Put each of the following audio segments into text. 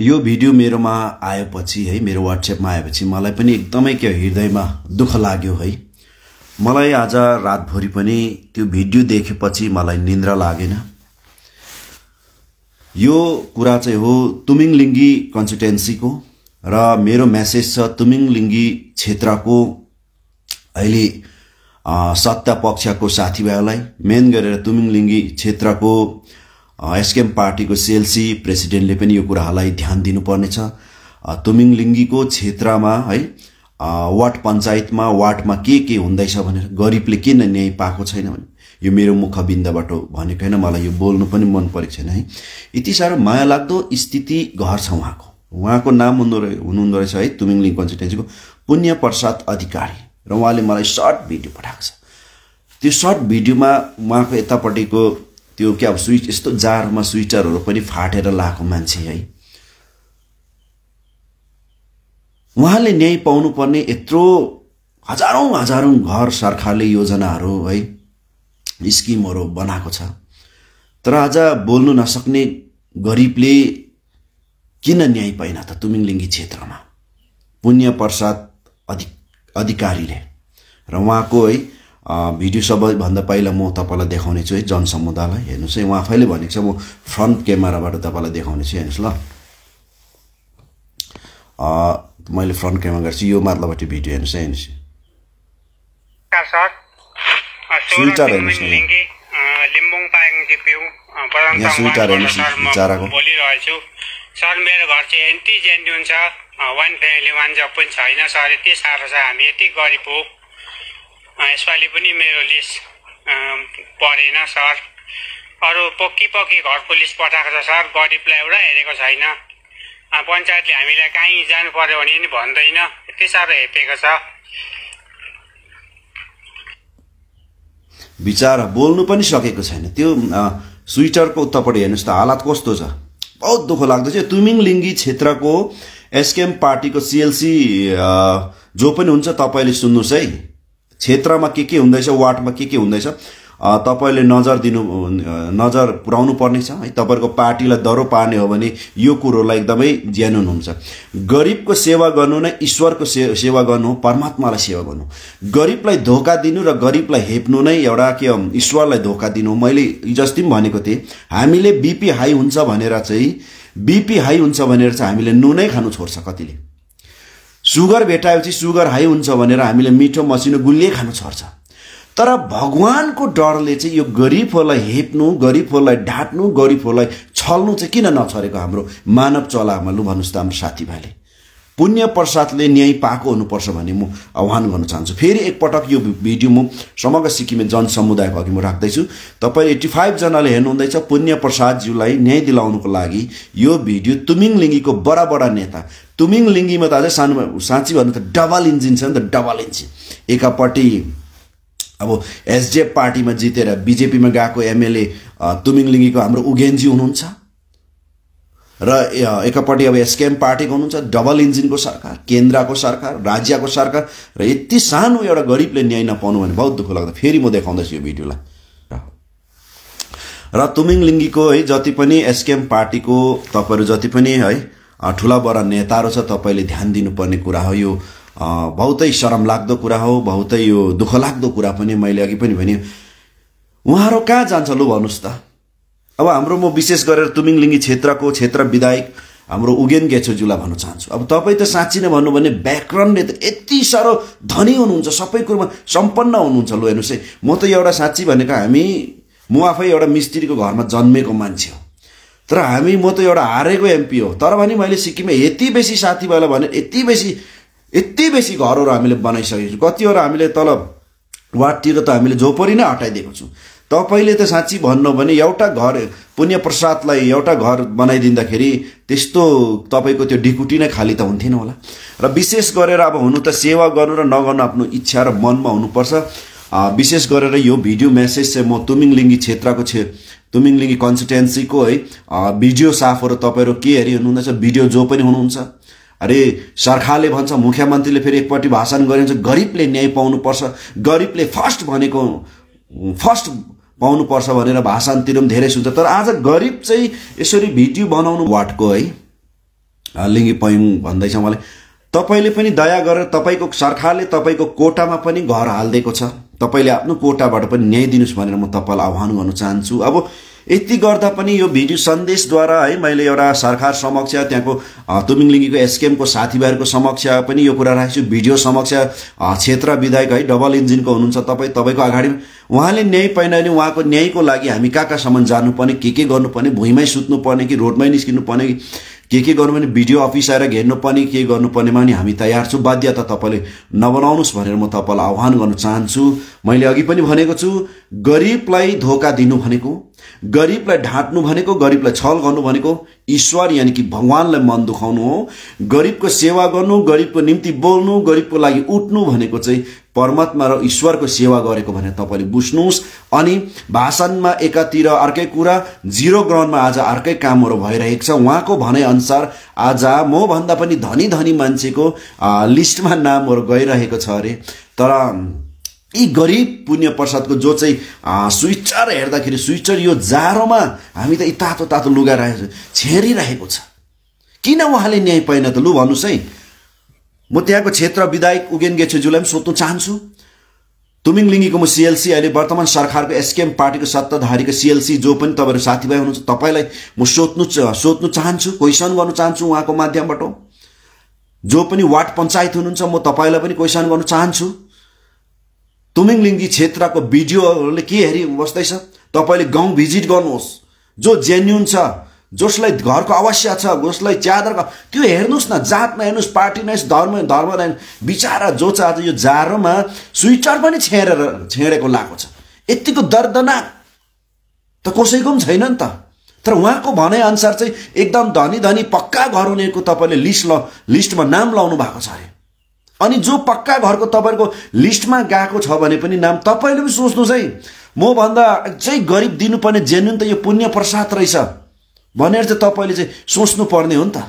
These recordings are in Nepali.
यो भिडियो मेरोमा आएपछि है मेरो वाट्सएपमा आएपछि मलाई पनि एकदमै के हृदयमा दुःख लाग्यो है मलाई आज रातभरि पनि त्यो भिडियो देखेपछि मलाई निन्द्रा लागेन यो कुरा चाहिँ हो तुमिङलिङ्गी कन्सिटेन्सीको र मेरो मेसेज छ तुमिङलिङ्गी क्षेत्रको अहिले सत्ता पक्षको साथीभाइहरूलाई मेन गरेर तुमिङलिङ्गी क्षेत्रको एसकेएम पार्टीको सिएलसी प्रेसिडेन्टले पनि यो कुरालाई ध्यान दिनुपर्नेछ तुमिङलिङ्गीको क्षेत्रमा है वार्ड पञ्चायतमा वार्डमा के के हुँदैछ भनेर गरिबले किन न्याय पाएको छैन भने यो मेरो मुखबिन्दबाट भनेको होइन मलाई यो बोल्नु पनि मन परेको छैन है यति साह्रो माया लाग्दो स्थिति घर छ उहाँको उहाँको नाम हुनु रहे हुनुहुँदो रहेछ है तुमिङलिङ कन्सिटेन्सीको पुण्य प्रसाद अधिकारी र उहाँले मलाई सर्ट भिडियो पठाएको छ त्यो सर्ट भिडियोमा उहाँको यतापट्टिको त्यो क्या अब स्विच यस्तो जारमा स्विटरहरू पनि फाटेर लाएको मान्छे है उहाँले न्याय पाउनुपर्ने यत्रो हजारौँ हजारौँ घर सरकारले योजनाहरू है स्किमहरू बनाएको छ तर आज बोल्नु नसक्ने गरिबले किन न्याय पाइन त तुमिङलिङ्गी क्षेत्रमा पुण्य प्रसाद अधिक अधिकारीले र उहाँको है भिडियो um, सबैभन्दा पहिला म तपाईँलाई देखाउने छु है जनसमुदायलाई हेर्नुहोस् है उहाँ आफैले भनेको छ म फ्रन्ट क्यामेराबाट तपाईँलाई देखाउने छु हेर्नुहोस् ल uh, मैले फ्रन्ट क्यामेरा गर्छु यो मार्लाबाट भिडियो हेर्नुहोस् है हेर्नुहोस् स्विटर हेर्नुहोस् न यहाँ स्विटर हेर्नुहोस् चाराको सर मेरो घर चाहिँ यति जेन्युन छ वान फ्यामिली वान जब पनि छैन सर यति साह्रो छ हामी यति गरिब हो यसपालि पनि मेरो लिस्ट परेन सर अरू पक्की पक्की घरको लिस्ट पठाएको छ सर गरिबलाई एउटा हेरेको छैन पञ्चायतले हामीलाई कहीँ जानु पर्यो भने नि भन्दैन यति साह्रो हेपेको छ विचार बोल्नु पनि सकेको छैन त्यो स्विटरको उत्तापट्टि हेर्नुहोस् त हालत कस्तो छ बहुत दुःख लाग्दो छ तुमिङ लिङ्गी क्षेत्रको एसकेएम पार्टीको सिएलसी जो पनि हुन्छ तपाईँले सुन्नुहोस् है क्षेत्रमा के के हुँदैछ वार्डमा के के हुँदैछ तपाईँले नजर दिनु नजर पुऱ्याउनु पर्नेछ है तपाईँको पार्टीलाई दरो पार्ने हो भने यो कुरोलाई एकदमै ज्यान हुन्छ गरिबको सेवा गर्नु नै ईश्वरको से सेवा गर्नु हो परमात्मालाई सेवा गर्नु गरिबलाई धोका दिनु र गरिबलाई हेप्नु नै एउटा के ईश्वरलाई धोका दिनु मैले हिजोअस्ति पनि भनेको थिएँ हामीले बिपी हाई हुन्छ भनेर चाहिँ बिपी हाई हुन्छ भनेर चाहिँ हामीले नुनै खानु छोड्छ कतिले सुगर भेटाएपछि सुगर हाई हुन्छ भनेर हामीले मिठो मसिनो गुलिए खानु छर्छ तर भगवान्को डरले चाहिँ यो गरिबहरूलाई हेप्नु गरिबहरूलाई ढाँट्नु गरिबहरूलाई छल्नु चाहिँ किन नछरेको हाम्रो मानव चलामा लु भन्नुहोस् त हाम्रो साथीभाइले पुण्य प्रसादले न्याय पाएको हुनुपर्छ भन्ने म आह्वान गर्न चाहन्छु फेरि एकपटक यो भिडियो म समग्र सिक्किमे जनसमुदायको अघि म राख्दैछु तपाईँ एट्टी फाइभजनाले हेर्नुहुँदैछ पुण्य प्रसादज्यूलाई न्याय दिलाउनुको लागि यो भिडियो तुमिङ लिङ्गीको बडा नेता तुमिङ लिङ्गीमा त अझै सानो साँच्ची भन्नु त डबल इन्जिन छ नि त डबल इन्जिन एकापट्टि अब एसडिएफ पार्टीमा जितेर बिजेपीमा गएको एमएलए तुमिङ लिङ्गीको हाम्रो उगेनजी हुनुहुन्छ र एकपट्टि अब एसकेएम पार्टीको हुनुहुन्छ डबल इन्जिनको सरकार केन्द्रको सरकार राज्यको सरकार र यति सानो एउटा गरिबले न्याय नपाउनु भने बहुत दुःख लाग्दा फेरि म देखाउँदैछु यो भिडियोलाई र तुमिङ लिङ्गीको है जति पनि एसकेएम पार्टीको तपाईँहरू जति पनि है ठुला बडा नेताहरू छ तपाईँले ध्यान दिनुपर्ने कुरा हो यो बहुतै शरमलाग्दो कुरा हो बहुतै यो दुःखलाग्दो कुरा पनि मैले अघि पनि भने उहाँहरू कहाँ जान्छ लु भन्नुहोस् त अब हाम्रो म विशेष गरेर तुमिङलिङ्गी क्षेत्रको क्षेत्र विधायक हाम्रो उगेन गेछोज्यूलाई भन्न चाहन्छु अब तपाईँ त साँच्ची नै भन्नु भने व्याकरणले त यति साह्रो धनी हुनुहुन्छ सबै कुरोमा सम्पन्न हुनुहुन्छ लु हेर्नुहोस् है म त एउटा साँच्ची भनेको हामी म आफै एउटा मिस्त्रीको घरमा जन्मेको मान्छे हो तर हामी म त एउटा हारेको एमपी हो तर भने मैले सिक्किममा यति बेसी साथीभाइलाई भने यति बेसी यति बेसी घरहरू हामीले बनाइसकेको छौँ कतिवटा हामीले तल वार्डतिर त हामीले झोपरी नै हटाइदिएको छौँ तपाईँले त साँच्ची भन्नु भने एउटा घर पुण्य प्रसादलाई एउटा घर बनाइदिँदाखेरि त्यस्तो तपाईँको त्यो डिकुटी नै खाली त हुन्थेन होला र विशेष गरेर अब हुनु त सेवा गर्नु र नगर्नु आफ्नो इच्छा र मनमा हुनुपर्छ विशेष गरेर यो भिडियो मेसेज चाहिँ म तुमिङलिङ्गी क्षेत्रको छे तुमिङलिङ्गी कन्सल्टेन्सीको है भिडियो साफहरू तपाईँहरू के हेरी हुनुहुँदैछ भिडियो जो पनि हुनुहुन्छ अरे सरकारले भन्छ मुख्यमन्त्रीले फेरि एकपट्टि भाषण गरिन्छ गरिबले न्याय पाउनुपर्छ गरिबले फर्स्ट भनेको फर्स्ट पाउनुपर्छ भनेर भाषान्तिर पनि धेरै सुन्छ तर आज गरिब चाहिँ यसरी भिडियो बनाउनु वाटको है लिङ्गी पयुङ भन्दैछ मलाई तपाईँले पनि दया गरेर तपाईँको सरकारले तपाईँको कोटामा पनि घर हालिदिएको छ तपाईँले आफ्नो कोटाबाट पनि न्याय दिनुहोस् भनेर म तपाईँलाई आह्वान गर्न चाहन्छु अब यति गर्दा पनि यो भिडियो सन्देशद्वारा है मैले एउटा सरकार समक्ष त्यहाँको तुमिङलिङ्गीको एसकेएमको साथीभाइहरूको समक्ष पनि यो कुरा राखेको छु भिडियो समक्ष क्षेत्र विधायक है डबल इन्जिनको हुनुहुन्छ तपाईँ तपाईँको अगाडि उहाँले न्याय पाइन भने उहाँको न्यायको लागि हामी कहाँ कहाँसम्म जानुपर्ने के के गर्नुपर्ने भुइँमै सुत्नुपर्ने कि रोडमै निस्किनुपर्ने कि के के गर्नु भने भिडियो अफिस आएर घेर्नुपर्ने के गर्नुपर्नेमा पनि हामी तयार छौँ बाध्यता तपाईँले नबनाउनुहोस् भनेर म तपाईँलाई आह्वान गर्न चाहन्छु मैले अघि पनि भनेको छु गरिबलाई धोका दिनु भनेको गरिबलाई ढाँट्नु भनेको गरिबलाई छल गर्नु भनेको ईश्वर यानि कि भगवान्लाई मन दुखाउनु हो गरिबको सेवा गर्नु गरिबको निम्ति बोल्नु गरिबको लागि उठ्नु भनेको चाहिँ परमात्मा र ईश्वरको सेवा गरेको भनेर तपाईँले बुझ्नुहोस् अनि भाषणमा एकातिर अर्कै कुरा जिरो ग्राउन्डमा आज अर्कै कामहरू भइरहेको छ उहाँको भनाइअनुसार आज मभन्दा पनि धनी धनी मान्छेको लिस्टमा नामहरू गइरहेको छ अरे तर यी गरिब पुण्य प्रसादको जो चाहिँ स्विचर हेर्दाखेरि स्विचर यो जाडोमा हामी त यी तातो तातो लुगा राखेको छेरिरहेको छ किन उहाँले न्याय पाएन त लु भन्नुहोस् है म त्यहाँको क्षेत्र विधायक उगेन गेछेज्यूलाई पनि सोध्नु चाहन्छु तुमिङ लिङ्गीको म सिएलसी अहिले वर्तमान सरकारको एसकेएम पार्टीको सत्ताधारीको सिएलसी जो पनि तपाईँहरू साथीभाइ हुनुहुन्छ तपाईँलाई म सोध्नु सोध्नु चाहन्छु क्वेसन गर्नु चाहन्छु उहाँको माध्यमबाट जो पनि वार्ड पञ्चायत हुनुहुन्छ म तपाईँलाई पनि क्वेसन गर्नु चाहन्छु तुमिङलिङ्गी क्षेत्रको भिडियोहरूले के हेरि बस्दैछ तपाईँले गाउँ भिजिट गर्नुहोस् जो जेन्युन छ जसलाई घरको आवश्यक छ जसलाई च्यादरको त्यो हेर्नुहोस् न जात नहेर्नुहोस् पार्टी नहेर्नुहोस् धर्म धर्म नै बिचरा जो छ आज यो जारोमा स्विटर पनि छेडेर छेडेको लगाएको छ यत्तिको दर्दनाक त कसैको पनि छैन नि त तर उहाँको भनाइअनुसार चाहिँ एकदम धनी धनी पक्का घर हुनेको तपाईँले लिस्ट ल लिस्टमा नाम लाउनु भएको छ अरे अनि जो पक्का घरको तपाईँहरूको लिस्टमा गएको छ भने पनि नाम तपाईँले पनि सोच्नुहोस् है म भन्दा चाहिँ गरिब दिनुपर्ने जेन्युन त यो पुण्य प्रसाद रहेछ भनेर चाहिँ तपाईँले चाहिँ सोच्नुपर्ने हो नि त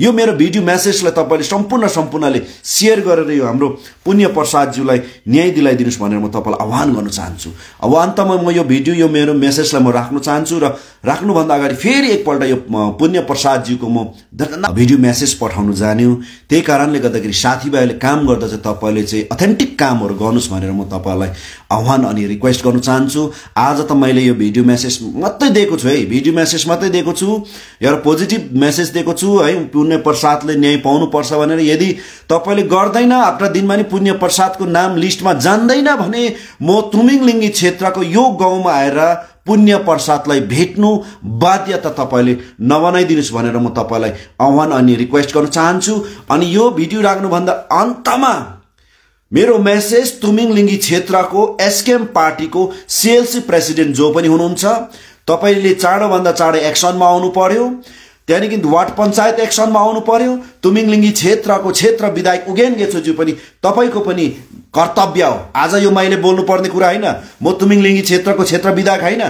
यो मेरो भिडियो म्यासेजलाई तपाईँले सम्पूर्ण सम्पूर्णले सेयर गरेर यो हाम्रो पुण्य प्रसादज्यूलाई न्याय दिलाइदिनुहोस् भनेर म तपाईँलाई आह्वान गर्न चाहन्छु आह्वान त म यो भिडियो यो मेरो म्यासेजलाई म राख्न चाहन्छु र राख्नुभन्दा अगाडि फेरि एकपल्ट यो पुण्य प्रसादज्यूको म भिडियो म्यासेज पठाउनु जान्यो त्यही कारणले गर्दाखेरि साथीभाइहरूले काम गर्दा चाहिँ तपाईँले चाहिँ अथेन्टिक कामहरू गर्नुहोस् भनेर म तपाईँलाई आह्वान अनि रिक्वेस्ट गर्न चाहन्छु आज त मैले यो भिडियो म्यासेज मात्रै दिएको छु है भिडियो म्यासेज मात्रै दिएको छु एउटा पोजिटिभ म्यासेज दिएको छु है पुण्य प्रसादले न्याय पाउनुपर्छ भनेर यदि तपाईँले गर्दैन आफ्ना दिनमा नि पुण्य प्रसादको नाम लिस्टमा जान्दैन भने म तुमिङलिङ्गी क्षेत्रको यो गाउँमा आएर पुण्य प्रसादलाई भेट्नु बाध्यता तपाईँले नबनाइदिनुहोस् भनेर म तपाईँलाई आह्वान अनि रिक्वेस्ट गर्न चाहन्छु अनि यो भिडियो राख्नुभन्दा अन्तमा मेरो मेसेज तुमिङलिङ्गी क्षेत्रको एसकेएम पार्टीको सिएलसी प्रेसिडेन्ट जो पनि हुनुहुन्छ तपाईँले चाँडोभन्दा चाँडो एक्सनमा आउनु पर्यो त्यहाँदेखि वार्ड पञ्चायत एक्सनमा आउनु पर्यो तुमिङलिङ्गी क्षेत्रको क्षेत्र विधायक उगेन गेचोज्यू पनि तपाईँको पनि कर्तव्य हो आज यो मैले बोल्नुपर्ने कुरा होइन म तुमिङलिङ्गी क्षेत्रको क्षेत्र विधायक होइन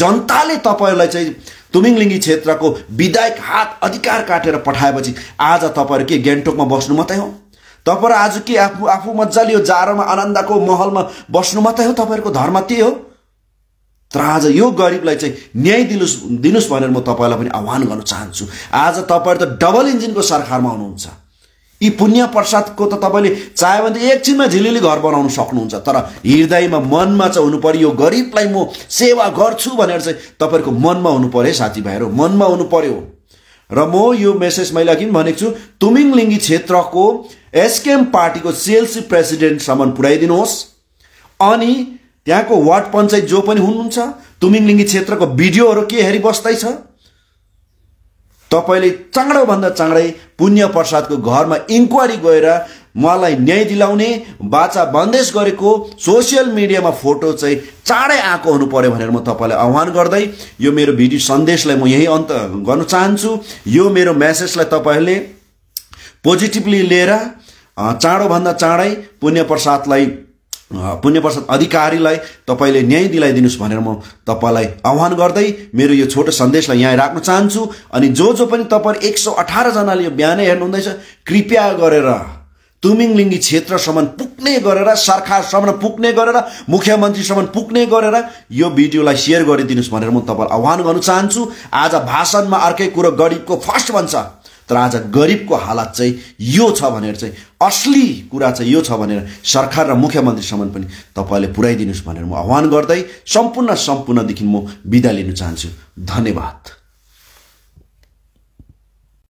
जनताले तपाईँहरूलाई चाहिँ तुमिङलिङ्गी क्षेत्रको विधायक हात अधिकार काटेर पठाएपछि आज तपाईँहरू के गान्तोकमा बस्नु मात्रै हो तपाईँहरू आज के आफू आफू मजाले यो जाडोमा आनन्दको महलमा बस्नु मात्रै हो तपाईँहरूको धर्म त्यही हो तर आज यो गरिबलाई चाहिँ न्याय दिनुहोस् दिनुहोस् भनेर म तपाईँलाई पनि आह्वान गर्न चाहन्छु आज तपाईँहरू त डबल इन्जिनको सरकारमा हुनुहुन्छ यी पुण्य प्रसादको त तपाईँले चाहे भने एकछिनमा झिलिली घर बनाउन सक्नुहुन्छ तर हृदयमा मनमा चाहिँ हुनु पऱ्यो यो गरिबलाई म सेवा गर्छु भनेर चाहिँ तपाईँहरूको मनमा हुनु पऱ्यो साथीभाइहरू मनमा हुनु पऱ्यो र म यो मेसेज मैले अघि पनि भनेको छु तुमिङलिङ्गी क्षेत्रको एसकेएम पार्टीको सेल्सी प्रेसिडेन्टसम्म पुऱ्याइदिनुहोस् अनि त्यहाँको वार्ड पञ्चायत जो पनि हुनुहुन्छ तुमिङलिङ्गी क्षेत्रको भिडियोहरू के हेरिबस्दैछ तपाईँले चाँडोभन्दा चाँडै पुण्य प्रसादको घरमा इन्क्वायरी गएर उहाँलाई न्याय दिलाउने बाचा बन्देश गरेको सोसियल मिडियामा फोटो चाहिँ चाँडै आएको हुनु पर्यो भनेर म तपाईँलाई आह्वान गर्दै यो मेरो भिडियो सन्देशलाई म यही अन्त गर्न चाहन्छु यो मेरो म्यासेजलाई तपाईँहरूले पोजिटिभली लिएर चाँडोभन्दा चाँडै पुण्य प्रसादलाई पुण्य प्रसाद अधिकारीलाई तपाईँले न्याय दिलाइदिनुहोस् भनेर म तपाईँलाई आह्वान गर्दै मेरो यो छोटो सन्देशलाई यहाँ राख्न चाहन्छु अनि जो जो पनि तपाईँ एक सौ अठारजनाले यो बिहानै हेर्नुहुँदैछ कृपया गरेर तुमिङलिङ्गी क्षेत्रसम्म पुग्ने गरेर सरकारसम्म पुग्ने गरेर मुख्यमन्त्रीसम्म पुग्ने गरेर यो भिडियोलाई सेयर गरिदिनुहोस् भनेर म तपाईँलाई आह्वान गर्न चाहन्छु आज भाषणमा अर्कै कुरो गरिबको फर्स्ट भन्छ तर आज गरिबको हालत चाहिँ यो छ भनेर चाहिँ असली कुरा चाहिँ यो छ भनेर सरकार र मुख्यमन्त्रीसम्म पनि तपाईँले पुऱ्याइदिनुहोस् भनेर म आह्वान गर्दै सम्पूर्ण सम्पूर्णदेखि म बिदा लिन चाहन्छु धन्यवाद